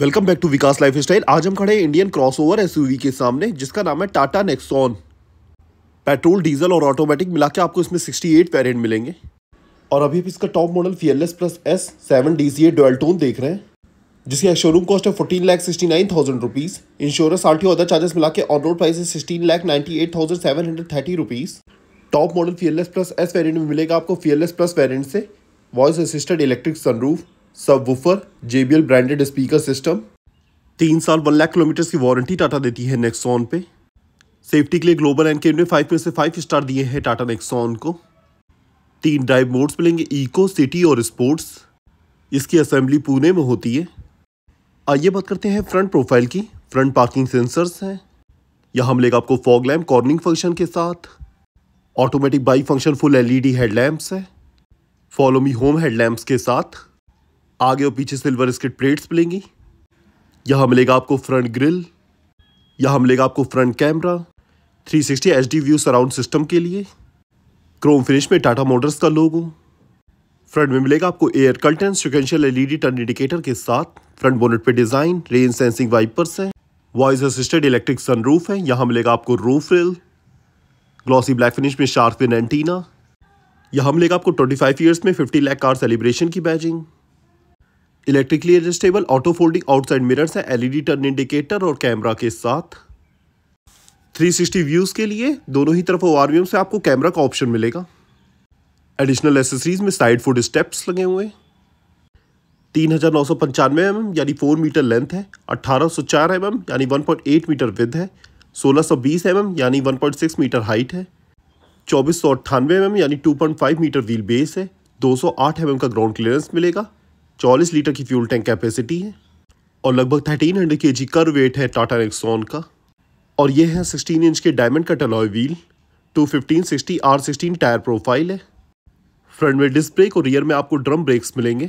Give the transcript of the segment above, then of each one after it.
welcome back to Vikas lifestyle आज हम खड़े इंडियन क्रॉसओवर एसयूवी के सामने जिसका नाम है टाटा नेक्सॉन पेट्रोल डीजल और ऑटोमेटिक मिला के आपको इसमें 68 वेरिएंट मिलेंगे और अभी भी इसका top model fearless plus S seven D C tone देख रहे हैं जिसकी शोरूम कॉस्ट है fourteen lakh sixty nine thousand rupees insurance R और चार्जेस मिला के ऑन रोड प्राइस है sixteen lakh ninety eight thousand seven hundred thirty rupees top model fearless plus S variant में मिलेगा आपको फियरलेस प्लस वेरियंट से voice assisted electric sunroof subwoofer JBL branded speaker system तीन साल one lakh kilometre की warranty Tata देती है नेक्सॉन पे सेफ्टी के लिए ग्लोबल एंड केम ने फाइव में से फाइव स्टार दिए हैं टाटा नेक्सॉन को तीन ड्राइव मोड्स मिलेंगे इको सिटी और स्पोर्ट्स इसकी असेंबली पुणे में होती है आइए बात करते हैं फ्रंट प्रोफाइल की फ्रंट पार्किंग सेंसर्स हैं यहाँ मिलेगा आपको फॉग लैम्प कॉर्निंग फंक्शन के साथ automatic bike function full LED headlamps है फॉलो मी होम हेडलैम्प्स के साथ आगे और पीछे सिल्वर स्किट प्लेट्स मिलेंगी यहाँ मिलेगा आपको फ्रंट ग्रिल यहाँ मिलेगा आपको front camera 360 sixty view surround system के लिए क्रोम फिनिश में टाटा मोटर्स का लोगो फ्रंट में मिलेगा आपको air curtain sequential LED turn indicator के साथ फ्रंट बोनेट पे डिजाइन रेन सेंसिंग वाइपर्स है वॉइस असिस्टेड इलेक्ट्रिक सनरूफ है यहाँ मिलेगा आपको roof rail glossy black finish में शार्क विन एंटीना यहाँ मिलेगा आपको 25 फाइव ईयर्स में 50 लाख कार सेलिब्रेशन की badging electrically adjustable auto folding outside mirrors है एलईडी टर्न इंडिकेटर और कैमरा के साथ 360 व्यूज़ के लिए दोनों ही तरफ ओआरवीएम से आपको कैमरा का ऑप्शन मिलेगा एडिशनल एसेसरीज में साइड फुट स्टेप्स लगे हुए हैं तीन हज़ार नौ सौ पंचानवे एम एम यानी फोर मीटर लेंथ है अट्ठारह सौ चार एम एम यानी one point eight metre width है सोलह सौ बीस एम mm, एम यानी one point six metre height है चौबीस सौ अट्ठानवे एम mm, एम यानी two point five metre wheel base है दो सौ आठ एम mm एम का ग्राउंड क्लियरेंस मिलेगा चौलीस लीटर की फ्यूल टैंक कैपेसिटी है और लगभग थर्टीन हंड्रेड के जी कर वेट है टाटा नेक्सॉन का और यह है सिक्सटीन इंच के डायमंड का alloy wheel two fifteen sixty R sixteen tyre profile है फ्रंट में डिस्क ब्रेक और रियर में आपको ड्रम ब्रेक्स मिलेंगे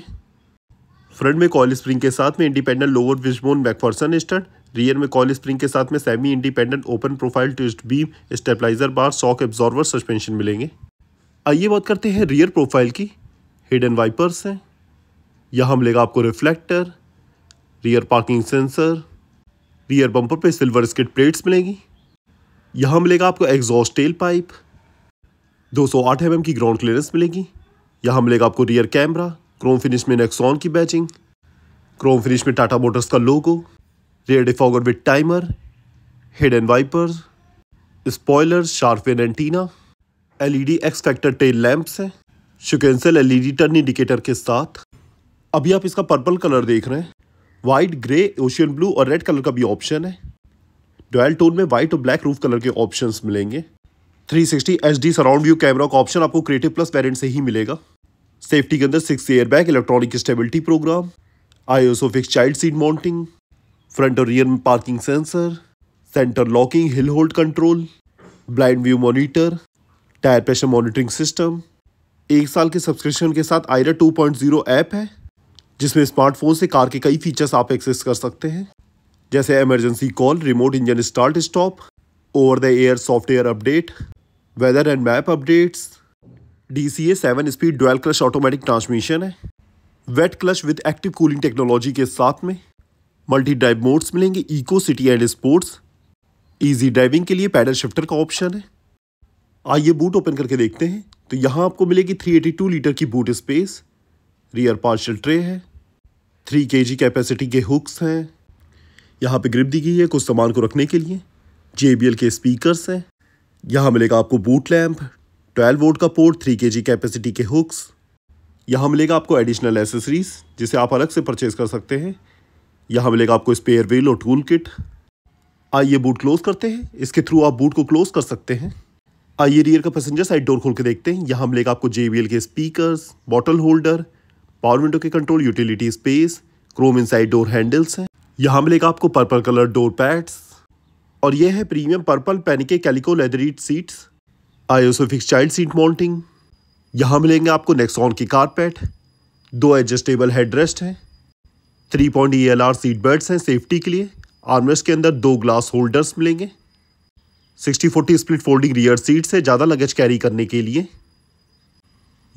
फ्रंट में कॉल स्प्रिंग के साथ में independent lower wishbone McPherson strut rear में कॉल स्प्रिंग के साथ में semi independent open profile twist beam stabiliser bar shock absorber suspension मिलेंगे आइए बात करते हैं रियर प्रोफाइल की हिडन वाइपर्स हैं यहाँ मिलेगा आपको reflector rear parking sensor rear bumper पे सिल्वर स्किट प्लेट्स मिलेगी यहाँ मिलेगा आपको exhaust tail pipe 208 M mm की ग्राउंड क्लियरेंस मिलेगी यहाँ मिलेगा आपको रियर कैमरा क्रोम फिनिश में नेक्सॉन की बैचिंग क्रोम फिनिश में टाटा मोटर्स का logo rear defogger with timer head and wiper spoiler shark fin antenna LED X factor tail lamps हैं शिकेंसल एलईडी टर्न इंडिकेटर के साथ अभी आप इसका पर्पल कलर देख रहे हैं वाइट ग्रे ओशियन ब्लू और रेड कलर का भी ऑप्शन है डॉयल टोन में वाइट और ब्लैक रूफ कलर के ऑप्शंस मिलेंगे 360 डी सराउंड व्यू कैमरा का ऑप्शन आपको क्रिएटिव प्लस वेरिएंट से ही मिलेगा सेफ्टी के अंदर six airbag electronic stability programme ISOFIX child seat mounting front और रियर में parking sensor centre locking hill hold control blind view monitor tyre pressure monitoring system एक साल के सब्सक्रिप्शन के साथ आयरा जीरो ऐप है जिसमें स्मार्टफोन से कार के कई फीचर्स आप एक्सेस कर सकते हैं जैसे emergency call remote engine start stop over the air software update weather and map updates D C A seven speed dual clutch automatic transmission है wet clutch with active cooling technology के साथ में multi drive modes मिलेंगे eco city and sports easy driving के लिए pedal shifter का option है आइए बूट ओपन करके देखते हैं तो यहाँ आपको मिलेगी 382 लीटर की boot space rear parcel tray है थ्री के जी कैपेसिटी के हुक्स हैं यहाँ पे ग्रिप दी गई है कुछ सामान को रखने के लिए जे के स्पीकर्स हैं यहाँ मिलेगा आपको बूट लैम्प 12 वोल्ट का पोर्ट 3 के कैपेसिटी के हुक्स यहाँ मिलेगा आपको एडिशनल एसेसरीज जिसे आप अलग से परचेज़ कर सकते हैं यहाँ मिलेगा आपको स्पेयर व्हील और टूल किट आइए बूट क्लोज़ करते हैं इसके थ्रू आप बूट को क्लोज़ कर सकते हैं आइए रियर का पैसेंजर साइड डोर खोल के देखते हैं यहाँ मिलेगा आपको जे के speaker bottle holder power window के control utility space chrome inside door handles हैं यहाँ मिलेगा आपको पर्पल कलर डोर पैड्स और यह है premium purple Benecke Kaliko leatherette seats ISOFIX child seat mounting यहाँ मिलेंगे आपको नेक्सॉन की कारपेट दो एडजस्टेबल हेडरेस्ट हैं three point E L R seat belt हैं सेफ्टी के लिए आर्मरेस्ट के अंदर दो ग्लास होल्डर्स मिलेंगे sixty forty split folding rear seats है ज़्यादा लगेज कैरी करने के लिए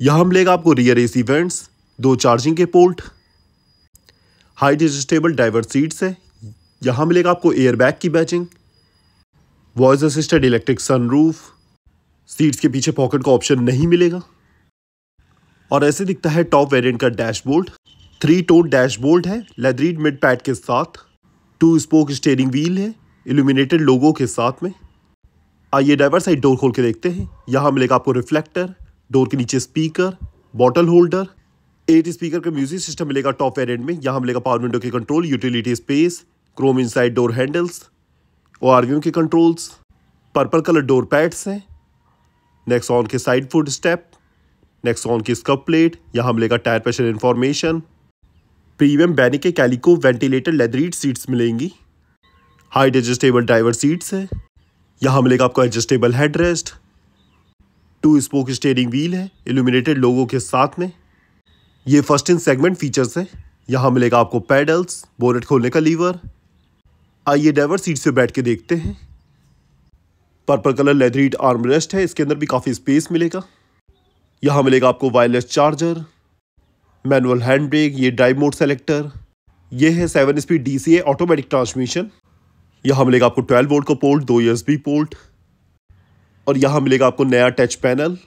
यहाँ मिलेगा आपको रियर एसी वेंट्स दो चार्जिंग के port height adjustable driver seats है यहाँ मिलेगा आपको एयरबैग की badging voice assisted electric sunroof seats के पीछे पॉकेट का ऑप्शन नहीं मिलेगा और ऐसे दिखता है टॉप वेरिएंट का डैशबोर्ड थ्री टोन डैशबोर्ड है लेदरीड मिड पैड के साथ टू स्पोक स्टेयरिंग व्हील है इल्यूमिनेटेड लोगों के साथ में आइए ड्राइवर साइड डोर खोल के देखते हैं यहाँ मिलेगा आपको रिफ्लेक्टर डोर के नीचे speaker bottle holder eight speaker का म्यूजिक सिस्टम मिलेगा टॉप वेरिएंट में यहाँ मिलेगा पावर विंडो के control utility space chrome inside door handles O के controls purple colour door pads हैं नेक्स्ट ऑन के side foot step Nexon की स्कप प्लेट यहाँ मिलेगा tyre pressure information premium Benecke के कैलिको वेंटिलेटर लेदरीड सीट्स मिलेंगी height adjustable driver seats है यहाँ मिलेगा आपको adjustable head rest two spoke steering wheel है इल्यूमिनेटेड लोगों के साथ में ये फर्स्ट इन सेगमेंट फीचर्स है यहाँ मिलेगा आपको पैडल्स बोनेट खोलने का लीवर आइए ड्राइवर सीट से बैठ के देखते हैं purple colour leatherette armrest है इसके अंदर भी काफ़ी स्पेस मिलेगा यहाँ मिलेगा आपको wireless charger manual hand brake ये ड्राइव मोड सेलेक्टर ये है seven speed D C automatic transmission यहाँ मिलेगा आपको ट्वेल्व वोल्ट का पोर्ट दो एस बी पोर्ट और यहाँ मिलेगा आपको नया touch panel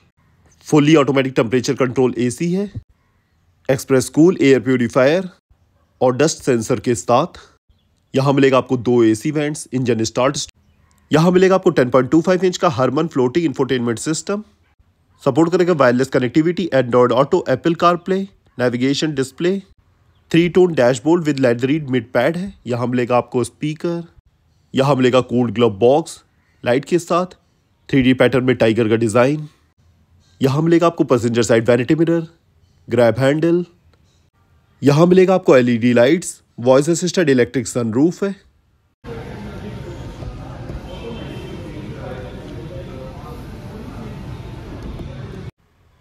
fully automatic temperature control A है एक्सप्रेस कूल एयर प्योरीफायर और डस्ट सेंसर के साथ यहाँ मिलेगा आपको दो एसी वेंट्स इंजन स्टार्ट यहाँ मिलेगा आपको 10.25 इंच का Harman floating infotainment system support करेगा wireless connectivity Android Auto Apple CarPlay navigation display three tone dashboard with leathered mid pad है यहाँ मिलेगा आपको स्पीकर यहाँ मिलेगा कोल्ड ग्लब बॉक्स लाइट के साथ थ्री पैटर्न में टाइगर का डिज़ाइन यहाँ मिलेगा आपको passenger side vanity mirror grab handle यहाँ मिलेगा आपको LED lights voice assistant electric sunroof है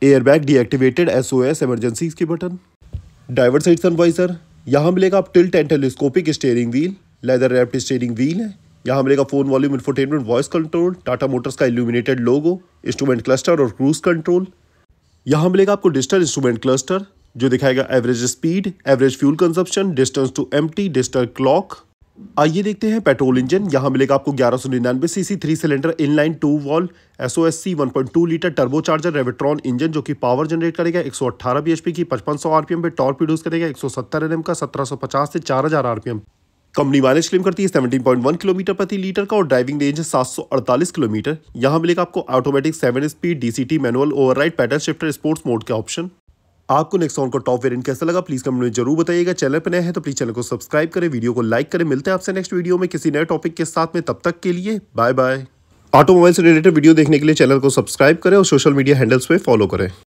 एयरबैग डीएक्टिवेटेड एसओएस एमरजेंसी की बटन ड्राइवर साइड सनवाइजर यहाँ मिलेगा आप tilt and telescopic steering wheel leather wrapped steering wheel है यहाँ मिलेगा phone volume infotainment voice control Tata Motors का इल्यूमिनेटेड लोगो इंस्ट्रूमेंट क्लस्टर और क्रूज कंट्रोल यहाँ मिलेगा आपको डिजिटल इंस्ट्रूमेंट क्लस्टर जो दिखाएगा average speed average fuel consumption distance to एम डिजिटल क्लॉक आइए देखते हैं पेट्रोल इंजन यहाँ मिलेगा आपको ग्यारह सौ निन्यानवे C C three cylinder inline two valve S O S C one point two litre turbocharger Revotron engine जो कि पावर जनरेट करेगा एक सौ अट्ठारह बी एच पी की पचपन सौ आरपीएम पे टॉर्क प्रोड्यूस करेगा एक सौ सत्तर एन एम का सत्रह सौ पचास से चार हजार आरपीएम कंपनी माइलेज क्लेम करती है 17.1 किलोमीटर प्रति लीटर का और ड्राइविंग रेंज है 748 किलोमीटर यहाँ मिलेगा आपको automatic seven speed DCT manual override pattern shifter sports mode का ऑप्शन आपको नेक्सॉन का टॉप वेरिएंट कैसा लगा प्लीज कमेंट में जरूर बताइएगा चैनल पर नए हैं तो प्लीज चैनल को सब्सक्राइब करें वीडियो को लाइक करें मिलते हैं आपसे नेक्स्ट वीडियो में किसी नए टॉपिक के साथ में तब तक के लिए बाय बाय ऑटोमोबाइल से रिलेटेड वीडियो देखने के लिए चैनल को सब्सक्राइब करें और सोशल मीडिया हैंडल्स पर फॉलो करें